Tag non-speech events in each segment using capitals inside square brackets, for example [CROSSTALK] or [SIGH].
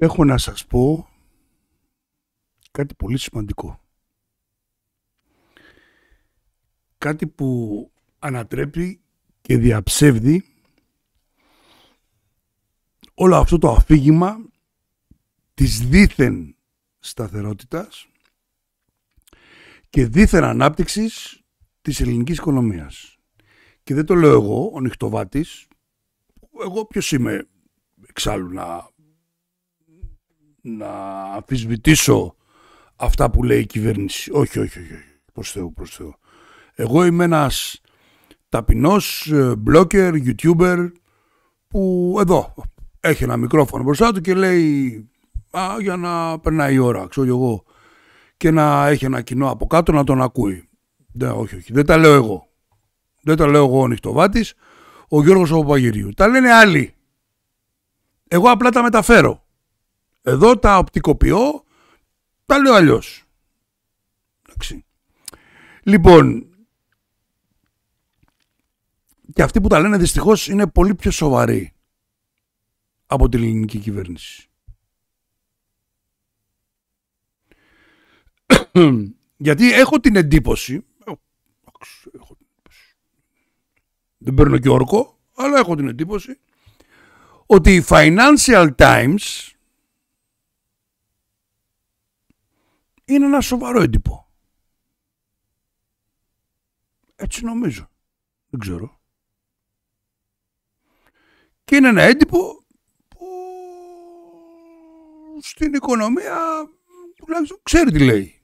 έχω να σας πω κάτι πολύ σημαντικό. Κάτι που ανατρέπει και διαψεύδει όλο αυτό το αφήγημα της δίθεν σταθερότητας και δίθεν ανάπτυξης της ελληνικής οικονομίας. Και δεν το λέω εγώ, ο νυχτοβάτης. εγώ ποιος είμαι εξάλλου να να αμφισβητήσω αυτά που λέει η κυβέρνηση. Όχι, όχι, όχι, όχι. προς Θεού, Εγώ είμαι ένας ταπεινός ε, blogger, youtuber που εδώ έχει ένα μικρόφωνο μπροστά του και λέει α, για να περνάει η ώρα, ξέρω εγώ και να έχει ένα κοινό από κάτω να τον ακούει. Δεν, ναι, όχι, όχι, δεν τα λέω εγώ. Δεν τα λέω εγώ ο Νυχτοβάτης, ο Γιώργος Παπαγυρίου. Τα λένε άλλοι. Εγώ απλά τα μεταφέρω. Εδώ τα οπτικοποιώ, τα λέω αλλιώς. Λοιπόν, και αυτοί που τα λένε δυστυχώς είναι πολύ πιο σοβαροί από την ελληνική κυβέρνηση. [COUGHS] Γιατί έχω την εντύπωση, έχω την εντύπωση, δεν παίρνω και όρκο, αλλά έχω την εντύπωση ότι η Financial Times είναι ένα σοβαρό έντυπο. Έτσι νομίζω. Δεν ξέρω. Και είναι ένα έντυπο που στην οικονομία τουλάχιστον ξέρει τι λέει.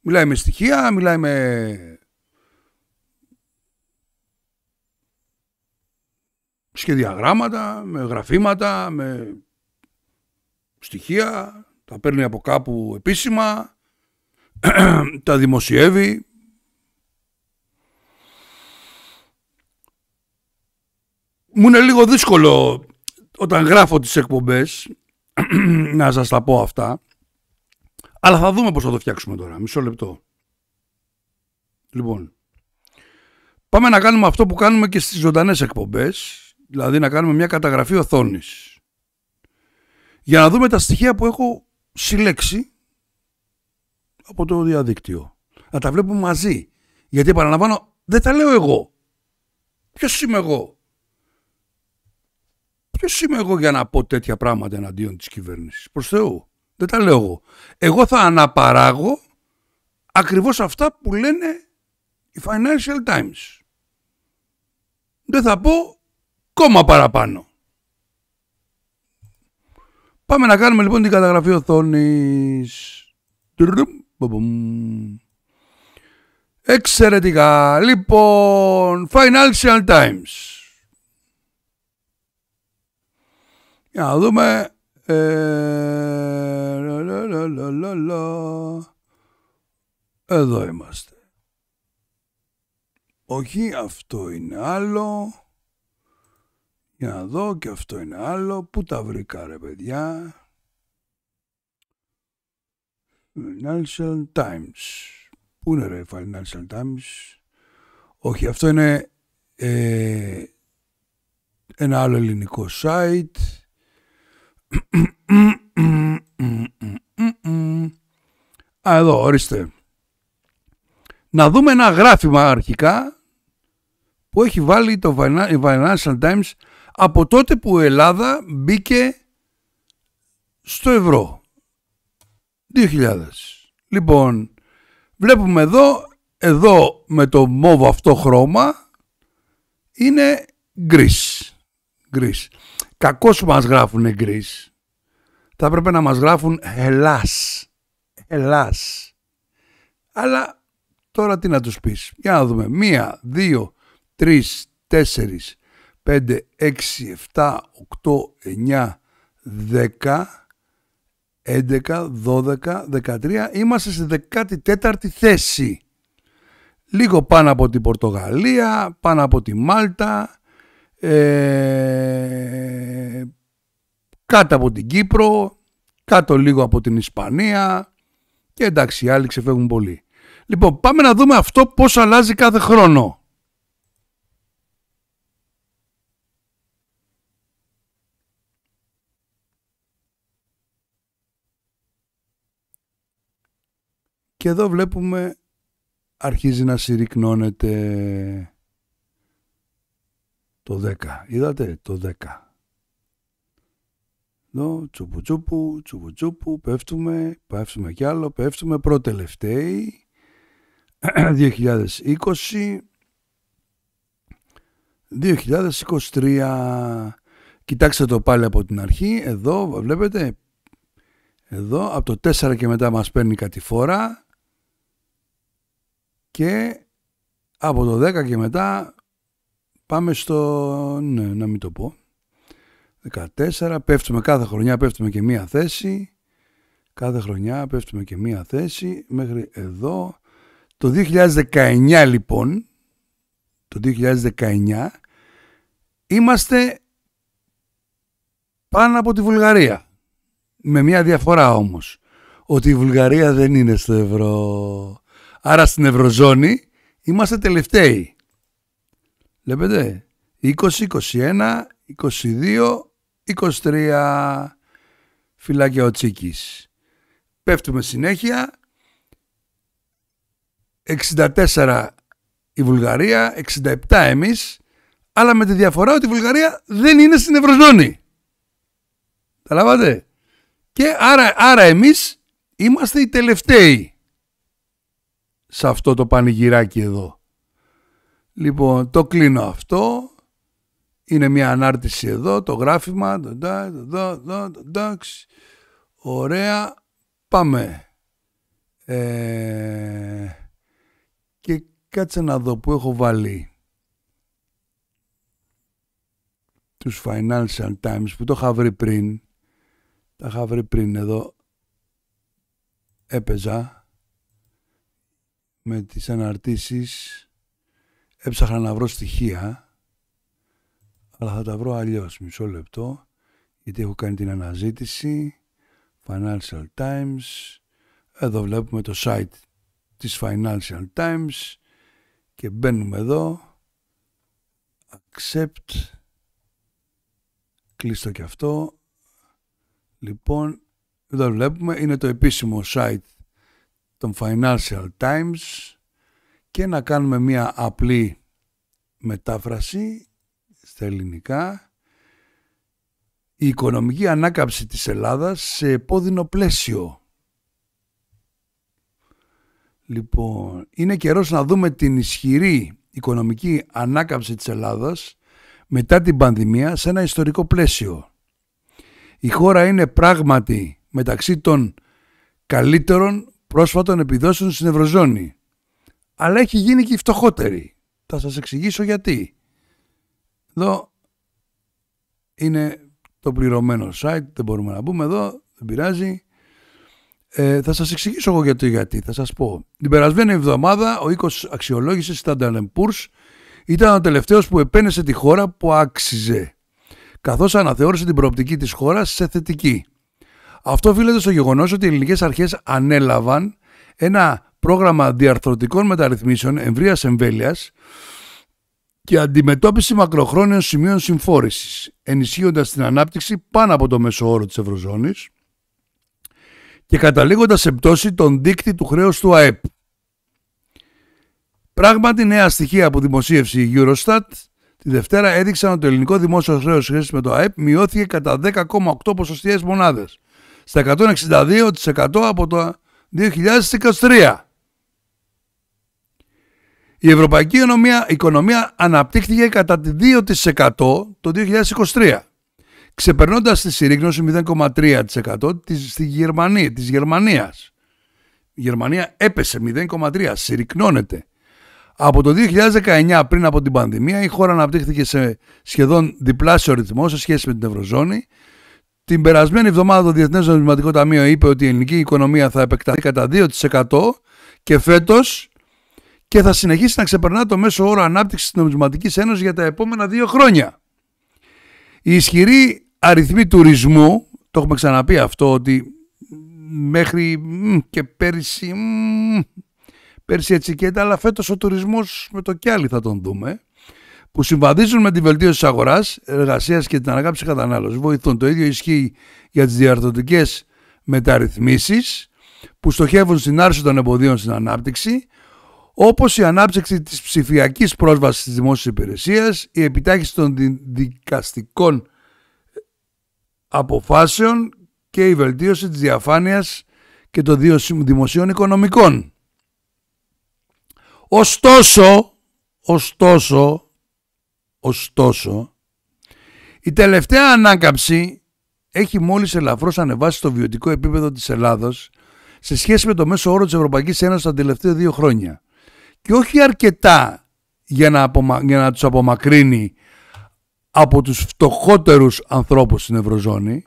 Μιλάει με στοιχεία, μιλάει με σχεδιαγράμματα, με γραφήματα, με στοιχεία, τα παίρνει από κάπου επίσημα, [CLEARS THROAT] τα δημοσιεύει. Μου είναι λίγο δύσκολο όταν γράφω τις εκπομπές [CLEARS THROAT] να σας τα πω αυτά. Αλλά θα δούμε πώς θα το φτιάξουμε τώρα. Μισό λεπτό. Λοιπόν, πάμε να κάνουμε αυτό που κάνουμε και στις ζωντανές εκπομπές. Δηλαδή να κάνουμε μια καταγραφή οθόνης. Για να δούμε τα στοιχεία που έχω συλλέξει από το διαδίκτυο. Να τα βλέπουμε μαζί. Γιατί παραλαμβάνω, δεν τα λέω εγώ. Ποιος είμαι εγώ. Ποιος είμαι εγώ για να πω τέτοια πράγματα εναντίον της κυβέρνησης. Προς Θεού. Δεν τα λέω εγώ. Εγώ θα αναπαράγω ακριβώς αυτά που λένε οι Financial Times. Δεν θα πω κόμμα παραπάνω. Πάμε να κάνουμε λοιπόν την καταγραφή οθόνης. Εξαιρετικά. Λοιπόν, Financial Times. Για να δούμε. Ε, λα, λα, λα, Εδώ είμαστε. Όχι, αυτό είναι άλλο για να δω και αυτό είναι άλλο, πού τα βρήκα ρε παιδιά. Financial Times. Πού είναι ρε Financial Times. Όχι, αυτό είναι ε, ένα άλλο ελληνικό site. Α, εδώ, ορίστε. Να δούμε ένα γράφημα αρχικά που έχει βάλει το Financial Times από τότε που η Ελλάδα μπήκε στο ευρώ. 2000. Λοιπόν, βλέπουμε εδώ, εδώ με το μόβο αυτό χρώμα είναι γκρις. γκρις. Κακώς μας γράφουν γκρις. Θα έπρεπε να μας γράφουν Ελλάς. Ελλάς. Αλλά τώρα τι να τους πεις. Για να δούμε. Μία, δύο, τρεις, τέσσερις, 5, 6, 7, 8, 9, 10, 11, 12, 13. Είμαστε σε 14η θέση. Λίγο πάνω από την Πορτογαλία, πάνω από τη Μάλτα, ε, κάτω από την Κύπρο, κάτω λίγο από την Ισπανία και εντάξει οι άλλοι ξεφεύγουν πολύ. Λοιπόν πάμε να δούμε αυτό πώς αλλάζει κάθε χρόνο. Και εδώ βλέπουμε αρχίζει να συρρυκνώνεται το 10. Είδατε το 10. Εδώ τσουπουτσούπου, τσουπουτσούπου, πέφτουμε, πέφτουμε κι άλλο, πέφτουμε προτελευταίοι. 2020, [CLEARS THROAT] 2023. Κοιτάξτε το πάλι από την αρχή. Εδώ βλέπετε, εδώ από το 4 και μετά μας παίρνει κατηφόρα και από το 10 και μετά πάμε στο... Ναι, να μην το πω. 14, πέφτουμε κάθε χρονιά, πέφτουμε και μία θέση. Κάθε χρονιά πέφτουμε και μία θέση μέχρι εδώ. Το 2019 λοιπόν, το 2019, είμαστε πάνω από τη Βουλγαρία. Με μία διαφορά όμως, ότι η Βουλγαρία δεν είναι στο ευρώ. Άρα στην Ευρωζώνη είμαστε τελευταίοι. Βλέπετε, 20, 21, 22, 23 φυλάκια ο Τσίκης. Πέφτουμε συνέχεια. 64 η Βουλγαρία, 67 εμείς, αλλά με τη διαφορά ότι η Βουλγαρία δεν είναι στην Ευρωζώνη. Τα λάβατε. Και άρα, άρα εμείς είμαστε οι τελευταίοι σε αυτό το πανηγυράκι εδώ. Λοιπόν, το κλείνω αυτό. Είναι μια ανάρτηση εδώ, το γράφημα. Εντάξει. Ωραία. Πάμε. Ε, και κάτσε να δω που έχω βάλει τους Financial Times που το είχα βρει πριν. Τα είχα βρει πριν εδώ. Έπαιζα με τις αναρτήσεις έψαχνα να βρω στοιχεία αλλά θα τα βρω αλλιώς μισό λεπτό γιατί έχω κάνει την αναζήτηση Financial Times εδώ βλέπουμε το site της Financial Times και μπαίνουμε εδώ accept κλείστο και αυτό λοιπόν εδώ βλέπουμε είναι το επίσημο site των Financial Times και να κάνουμε μία απλή μετάφραση στα ελληνικά. Η οικονομική ανάκαψη της Ελλάδας σε επώδυνο πλαίσιο. Λοιπόν, είναι καιρός να δούμε την ισχυρή οικονομική ανάκαψη της Ελλάδας μετά την πανδημία σε ένα ιστορικό πλαίσιο. Η χώρα είναι πράγματι μεταξύ των καλύτερων πρόσφατων επιδόσεων στην Ευρωζώνη. Αλλά έχει γίνει και η φτωχότερη. Θα σας εξηγήσω γιατί. Εδώ είναι το πληρωμένο site, δεν μπορούμε να μπούμε εδώ, δεν πειράζει. Ε, θα σας εξηγήσω εγώ γιατί, γιατί, θα σας πω. Την περασμένη εβδομάδα ο οίκος αξιολόγησης Standard Poor's ήταν ο τελευταίος που επένεσε τη χώρα που άξιζε, καθώς αναθεώρησε την προοπτική της χώρας σε θετική. Αυτό οφείλεται στο γεγονός ότι οι ελληνικές αρχές ανέλαβαν ένα πρόγραμμα διαρθρωτικών μεταρρυθμίσεων ευρεία εμβέλειας και αντιμετώπιση μακροχρόνιων σημείων συμφόρησης, ενισχύοντας την ανάπτυξη πάνω από το μέσο όρο της Ευρωζώνης και καταλήγοντας σε πτώση τον δείκτη του χρέους του ΑΕΠ. Πράγματι, νέα στοιχεία που δημοσίευσε η Eurostat τη Δευτέρα έδειξαν ότι το ελληνικό δημόσιο χρέος σχέση με το ΑΕΠ μειώθηκε κατά 10,8 ποσοστιαίες μονάδες στα 162% από το 2023. Η ευρωπαϊκή οικονομία, αναπτύχθηκε κατά τη 2% το 2023, ξεπερνώντας τη συρρήγνωση 0,3% της, στη Γερμανία, της Γερμανίας. Η Γερμανία έπεσε 0,3%, συρρυκνώνεται. Από το 2019 πριν από την πανδημία η χώρα αναπτύχθηκε σε σχεδόν διπλάσιο ρυθμό σε σχέση με την Ευρωζώνη την περασμένη εβδομάδα το Διεθνές Νομισματικό Ταμείο είπε ότι η ελληνική οικονομία θα επεκταθεί κατά 2% και φέτος και θα συνεχίσει να ξεπερνά το μέσο όρο ανάπτυξης της Νομισματικής Ένωσης για τα επόμενα δύο χρόνια. Η ισχυροί αριθμοί τουρισμού, το έχουμε ξαναπεί αυτό ότι μέχρι και πέρυσι, πέρυσι έτσι και αλλά φέτος ο τουρισμός με το κι άλλοι θα τον δούμε που συμβαδίζουν με τη βελτίωση της αγοράς, εργασίας και την αναγκάψη κατανάλωση. Βοηθούν. Το ίδιο ισχύει για τις διαρθρωτικές μεταρρυθμίσεις που στοχεύουν στην άρση των εμποδίων στην ανάπτυξη, όπως η ανάπτυξη της ψηφιακής πρόσβασης τη δημόσια υπηρεσία, η επιτάχυνση των δικαστικών ε, αποφάσεων και η βελτίωση της διαφάνειας και των δημοσίων οικονομικών. Ωστόσο, ωστόσο, Ωστόσο, η τελευταία ανάκαμψη έχει μόλις ελαφρώς ανεβάσει το βιωτικό επίπεδο της Ελλάδος σε σχέση με το μέσο όρο της Ευρωπαϊκής Ένωσης τα τελευταία δύο χρόνια. Και όχι αρκετά για να, απομα... για να τους απομακρύνει από τους φτωχότερους ανθρώπους στην Ευρωζώνη,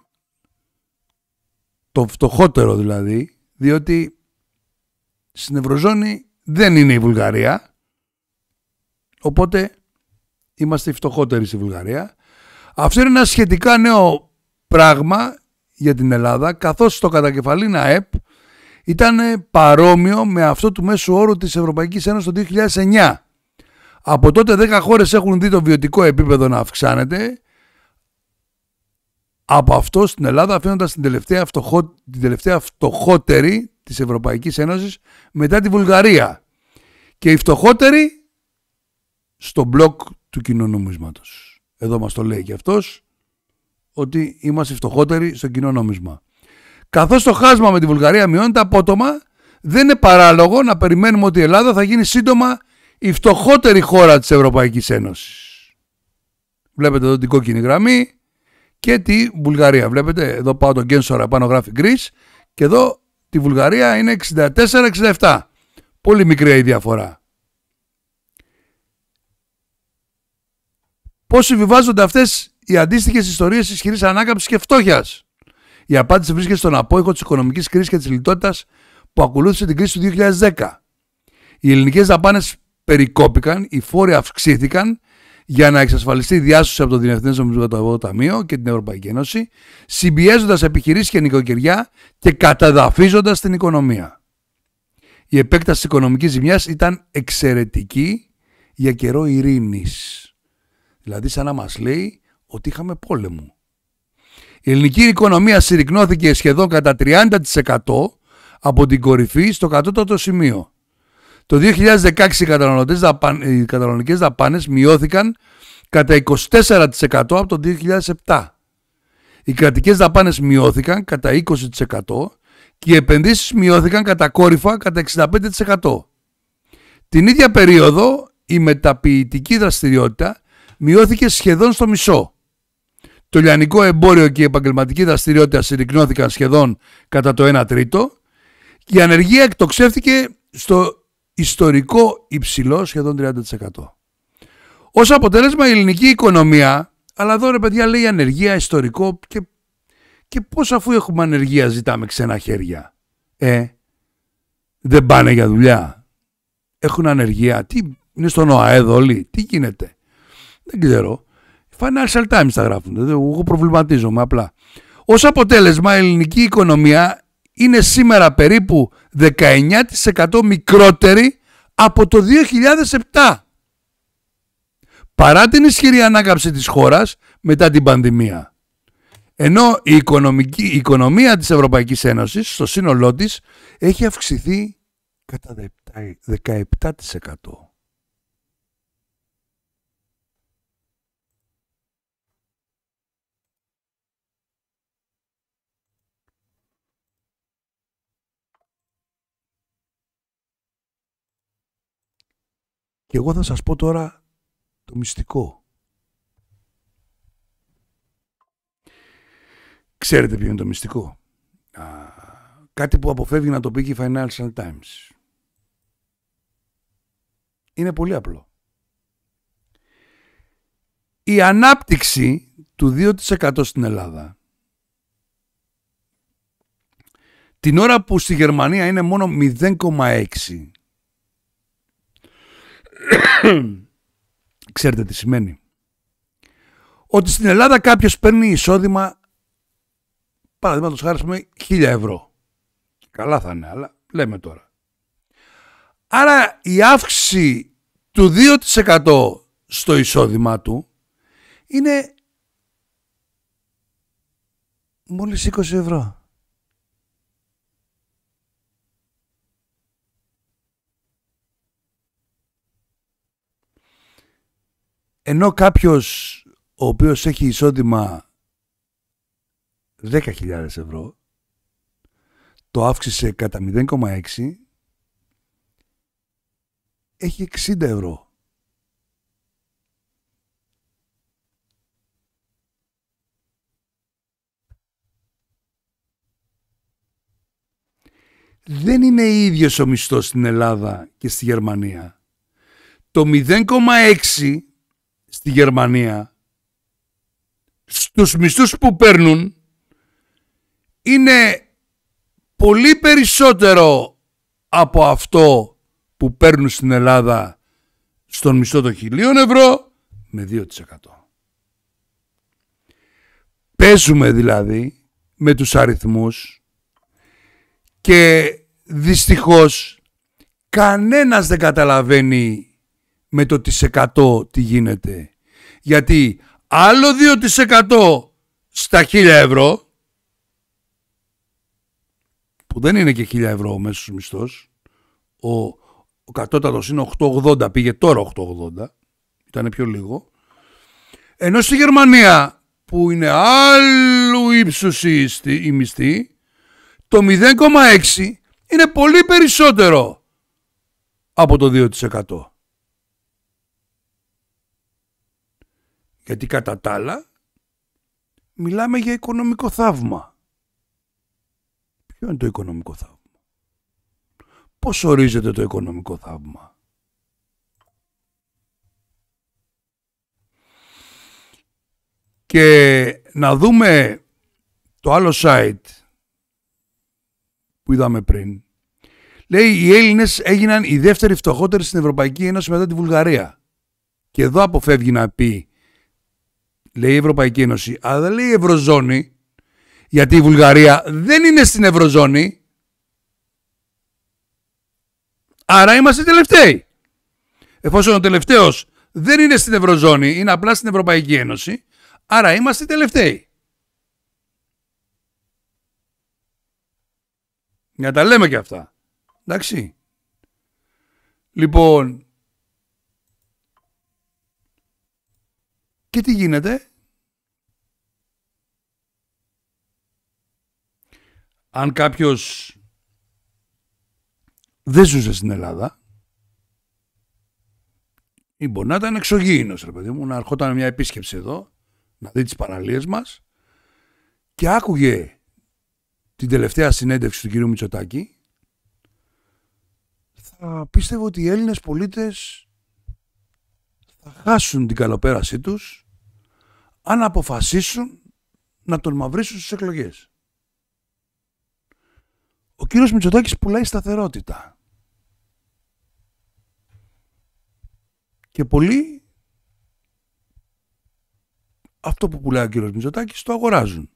το φτωχότερο δηλαδή, διότι στην Ευρωζώνη δεν είναι η Βουλγαρία, οπότε είμαστε οι φτωχότεροι στη Βουλγαρία. Αυτό είναι ένα σχετικά νέο πράγμα για την Ελλάδα, καθώς το κατακεφαλήν ΑΕΠ ήταν παρόμοιο με αυτό του μέσου όρου της Ευρωπαϊκής Ένωσης το 2009. Από τότε 10 χώρες έχουν δει το βιωτικό επίπεδο να αυξάνεται. Από αυτό στην Ελλάδα αφήνοντας την τελευταία, φτωχό, τελευταία φτωχότερη της Ευρωπαϊκής Ένωσης μετά τη Βουλγαρία. Και η φτωχότερη στο μπλοκ του κοινού Εδώ μας το λέει και αυτός ότι είμαστε φτωχότεροι στο κοινό νομίσμα. Καθώς το χάσμα με τη Βουλγαρία μειώνεται απότομα, δεν είναι παράλογο να περιμένουμε ότι η Ελλάδα θα γίνει σύντομα η φτωχότερη χώρα της Ευρωπαϊκής Ένωσης. Βλέπετε εδώ την κόκκινη γραμμή και τη Βουλγαρία. Βλέπετε, εδώ πάω τον Γκένσορα πάνω γράφει Greece και εδώ τη Βουλγαρία είναι 64-67. Πολύ μικρή η διαφορά. Πώς συμβιβάζονται αυτές οι αντίστοιχες ιστορίες ισχυρής ανάκαμψης και φτώχειας. Η απάντηση βρίσκεται στον απόϊχο της οικονομικής κρίσης και της λιτότητας που ακολούθησε την κρίση του 2010. Οι ελληνικές δαπάνες περικόπηκαν, οι φόροι αυξήθηκαν για να εξασφαλιστεί η διάσωση από το Διεθνές Νομισματικό Ταμείο και την Ευρωπαϊκή Ένωση, συμπιέζοντας επιχειρήσεις και νοικοκυριά και καταδαφίζοντας την οικονομία. Η επέκταση της οικονομικής ζημιάς ήταν εξαιρετική για καιρό ειρήνης. Δηλαδή σαν να μας λέει ότι είχαμε πόλεμο. Η ελληνική οικονομία συρρυκνώθηκε σχεδόν κατά 30% από την κορυφή στο κατώτατο σημείο. Το 2016 οι καταναλωτικές δαπάνες μειώθηκαν κατά 24% από το 2007. Οι κρατικές δαπάνες μειώθηκαν κατά 20% και οι επενδύσεις μειώθηκαν κατά κόρυφα κατά 65%. Την ίδια περίοδο η μεταποιητική δραστηριότητα μειώθηκε σχεδόν στο μισό. Το λιανικό εμπόριο και η επαγγελματική δραστηριότητα συρρυκνώθηκαν σχεδόν κατά το 1 τρίτο και η ανεργία εκτοξεύτηκε στο ιστορικό υψηλό σχεδόν 30%. Ως αποτέλεσμα η ελληνική οικονομία, αλλά εδώ ρε παιδιά λέει ανεργία, ιστορικό και, και πώς αφού έχουμε ανεργία ζητάμε ξένα χέρια. Ε, δεν πάνε για δουλειά. Έχουν ανεργία. Τι, είναι στον ΟΑΕΔ όλοι. Τι γίνεται. Δεν ξέρω. Financial Times τα γράφουν. Εγώ προβληματίζομαι απλά. Ως αποτέλεσμα η ελληνική οικονομία είναι σήμερα περίπου 19% μικρότερη από το 2007. Παρά την ισχυρή ανάκαμψη της χώρας μετά την πανδημία. Ενώ η, οικονομική, οικονομία της Ευρωπαϊκής Ένωσης στο σύνολό της έχει αυξηθεί κατά 17%. Και εγώ θα σας πω τώρα το μυστικό. Ξέρετε ποιο είναι το μυστικό. Α, κάτι που αποφεύγει να το πει και η Financial Times. Είναι πολύ απλό. Η ανάπτυξη του 2% στην Ελλάδα την ώρα που στη Γερμανία είναι μόνο 0,6 [COUGHS] Ξέρετε τι σημαίνει. Ότι στην Ελλάδα κάποιος παίρνει εισόδημα, παραδείγματος χάρη, πούμε, 1000 ευρώ. Καλά θα είναι, αλλά λέμε τώρα. Άρα η αύξηση του 2% στο εισόδημά του είναι μόλις 20 ευρώ. Ενώ κάποιος ο οποίος έχει εισόδημα 10.000 ευρώ, το αύξησε κατά 0,6, έχει 60 ευρώ. Δεν είναι ίδιος ο μισθός στην Ελλάδα και στη Γερμανία. Το 0,6 στη Γερμανία στους μισθούς που παίρνουν είναι πολύ περισσότερο από αυτό που παίρνουν στην Ελλάδα στον μισθό των χιλίων ευρώ με 2%. Παίζουμε δηλαδή με τους αριθμούς και δυστυχώς κανένας δεν καταλαβαίνει με το τις 100 τι γίνεται. Γιατί άλλο 2% στα 1000 ευρώ, που δεν είναι και 1000 ευρώ ο μέσος μισθός, ο, ο κατώτατος είναι 880, πήγε τώρα 880, ήταν πιο λίγο, ενώ στη Γερμανία που είναι άλλου ύψους η μισθή, το 0,6 είναι πολύ περισσότερο από το 2%. Γιατί κατά τα άλλα μιλάμε για οικονομικό θαύμα. Ποιο είναι το οικονομικό θαύμα. Πώς ορίζεται το οικονομικό θαύμα. Και να δούμε το άλλο site που είδαμε πριν. Λέει οι Έλληνες έγιναν οι δεύτεροι φτωχότεροι στην Ευρωπαϊκή Ένωση μετά τη Βουλγαρία. Και εδώ αποφεύγει να πει λέει η Ευρωπαϊκή Ένωση, αλλά δεν λέει η Ευρωζώνη, γιατί η Βουλγαρία δεν είναι στην Ευρωζώνη. Άρα είμαστε τελευταίοι. Εφόσον ο τελευταίος δεν είναι στην Ευρωζώνη, είναι απλά στην Ευρωπαϊκή Ένωση, άρα είμαστε τελευταίοι. Να τα λέμε και αυτά. Εντάξει. Λοιπόν, Και τι γίνεται. Αν κάποιος δεν ζούσε στην Ελλάδα ή μπορεί να ήταν εξωγήινος ρε παιδί μου, να ερχόταν μια επίσκεψη εδώ, να δει τις παραλίες μας και άκουγε την τελευταία συνέντευξη του κυρίου Μητσοτάκη θα πίστευε ότι οι Έλληνες πολίτες θα χάσουν την καλοπέρασή τους αν αποφασίσουν να τον μαυρίσουν στις εκλογές. Ο κύριος Μητσοτάκης πουλάει σταθερότητα. Και πολλοί αυτό που πουλάει ο κύριος Μητσοτάκης το αγοράζουν.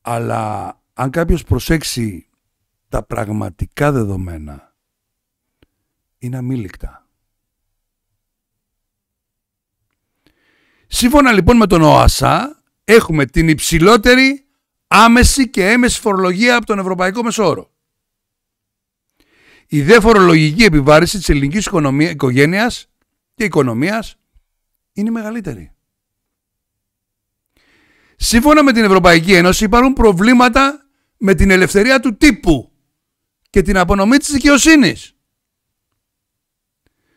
Αλλά αν κάποιος προσέξει τα πραγματικά δεδομένα είναι αμήλικτα. Σύμφωνα λοιπόν με τον ΟΑΣΑ, έχουμε την υψηλότερη άμεση και έμεση φορολογία από τον Ευρωπαϊκό Μεσόρο. Η δε φορολογική επιβάρηση της ελληνικής οικογένειας και οικονομίας είναι η μεγαλύτερη. Σύμφωνα με την Ευρωπαϊκή Ένωση υπάρχουν προβλήματα με την ελευθερία του τύπου και την απονομή της δικαιοσύνης.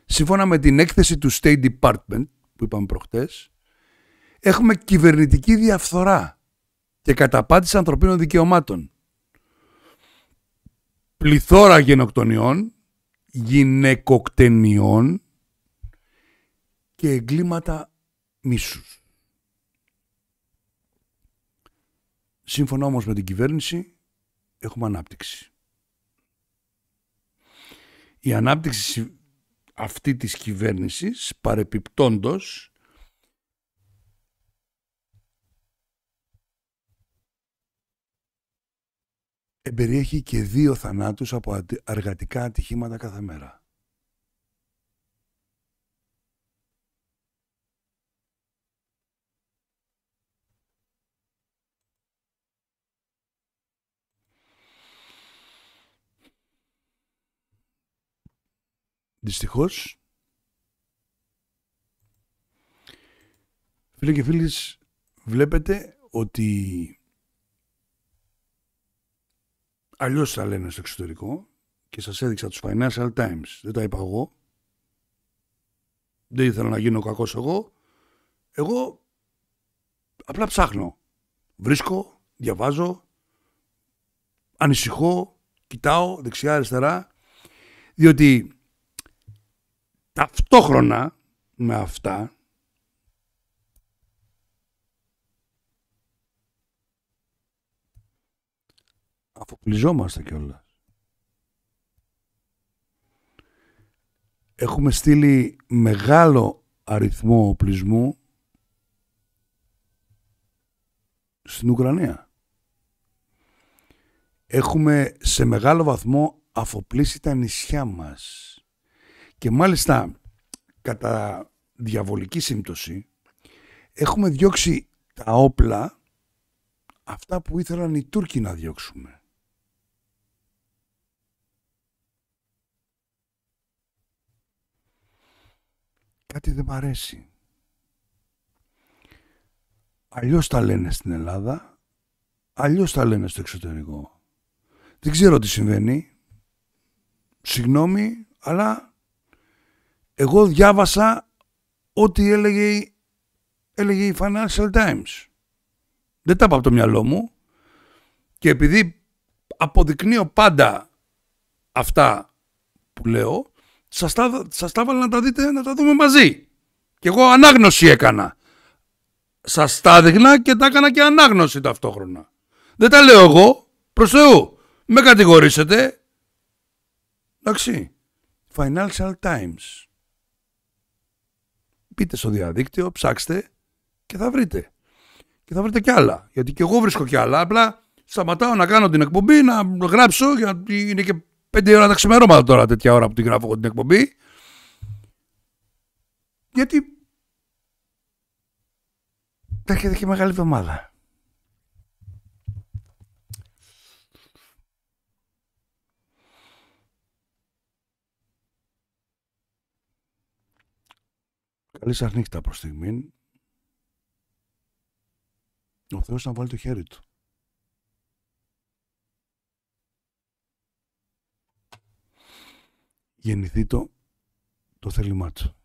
Σύμφωνα με την έκθεση του State Department που είπαμε προχτές, Έχουμε κυβερνητική διαφθορά και καταπάτηση ανθρωπίνων δικαιωμάτων. Πληθώρα γενοκτονιών, γυναικοκτενιών και εγκλήματα μίσους. Σύμφωνα όμως με την κυβέρνηση έχουμε ανάπτυξη. Η ανάπτυξη αυτή της κυβέρνησης παρεπιπτόντος εμπεριέχει και δύο θανάτους από αργατικά ατυχήματα κάθε μέρα. Δυστυχώς, φίλοι και φίλες, βλέπετε ότι Αλλιώς τα λένε στο εξωτερικό και σας έδειξα τους Financial Times. Δεν τα είπα εγώ. Δεν ήθελα να γίνω κακός εγώ. Εγώ απλά ψάχνω. Βρίσκω, διαβάζω, ανησυχώ, κοιτάω δεξιά-αριστερά, διότι ταυτόχρονα με αυτά Αφοπλιζόμαστε κιόλας. Έχουμε στείλει μεγάλο αριθμό οπλισμού στην Ουκρανία. Έχουμε σε μεγάλο βαθμό αφοπλίσει τα νησιά μας. Και μάλιστα, κατά διαβολική σύμπτωση, έχουμε διώξει τα όπλα αυτά που ήθελαν οι Τούρκοι να διώξουμε. κάτι δεν μ' αρέσει. Αλλιώς τα λένε στην Ελλάδα, αλλιώς τα λένε στο εξωτερικό. Δεν ξέρω τι συμβαίνει. Συγγνώμη, αλλά εγώ διάβασα ό,τι έλεγε, έλεγε η Financial Times. Δεν τα είπα από το μυαλό μου. Και επειδή αποδεικνύω πάντα αυτά που λέω, σας τα, σας να τα δείτε, να τα δούμε μαζί. Και εγώ ανάγνωση έκανα. Σας τα έδειχνα και τα έκανα και ανάγνωση ταυτόχρονα. Δεν τα λέω εγώ, προς Θεού. Με κατηγορήσετε. Εντάξει. Financial Times. Πείτε στο διαδίκτυο, ψάξτε και θα βρείτε. Και θα βρείτε κι άλλα. Γιατί και εγώ βρίσκω κι άλλα. Απλά σταματάω να κάνω την εκπομπή, να γράψω, γιατί είναι και Πέντε ώρα τα ξημερώματα τώρα τέτοια ώρα που την γράφω εγώ την εκπομπή. Γιατί τα έρχεται και μεγάλη εβδομάδα. Καλή σας νύχτα προς στιγμή. Ο Θεός να βάλει το χέρι του. γεννηθεί το, το θέλημά του.